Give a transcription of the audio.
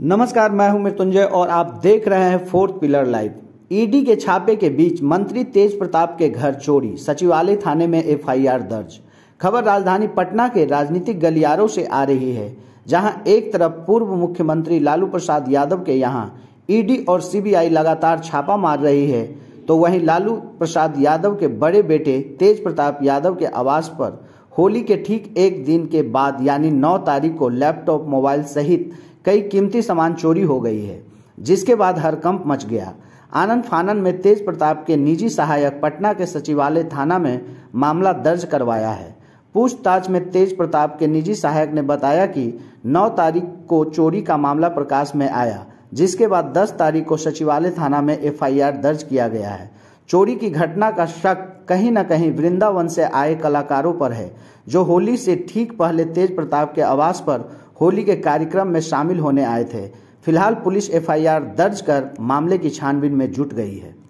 नमस्कार मैं हूं मृत्युंजय और आप देख रहे हैं fourth pillar live ED e के छापे के बीच मंत्री तेज प्रताप के घर चोरी सचिवालय थाने में एफआईआर दर्ज खबर राजधानी पटना के राजनीतिक गलियारों से आ रही है जहां एक तरफ पूर्व मुख्यमंत्री लालू प्रसाद यादव के यहां ईडी e और सीबीआई लगातार छापा मार रही है तो वहीं लालू प्रसाद यादव के बड़े बेटे तेज प्रताप यादव के आवास पर होली के ठीक एक दिन के बाद यानी 9 तारीख को लैपटॉप मोबाइल सहित कई कीमती सामान चोरी हो गई है जिसके बाद हरकंप मच गया आनंद फानन में तेज प्रताप के निजी सहायक पटना के सचिवालय थाना में मामला दर्ज करवाया है पूछताछ में तेज प्रताप के निजी सहायक ने बताया कि 9 तारीख को चोरी का मामला प्रकाश में आया जिसके बाद 10 तारीख को सचिवालय थाना में एफआईआर दर्ज किया गया है चोरी की घटना का शक कहीं न कहीं वृंदावन से आए कलाकारों पर है जो होली से ठीक पहले तेज प्रताप के आवास पर होली के कार्यक्रम में शामिल होने आए थे फिलहाल पुलिस एफआईआर दर्ज कर मामले की छानबीन में जुट गई है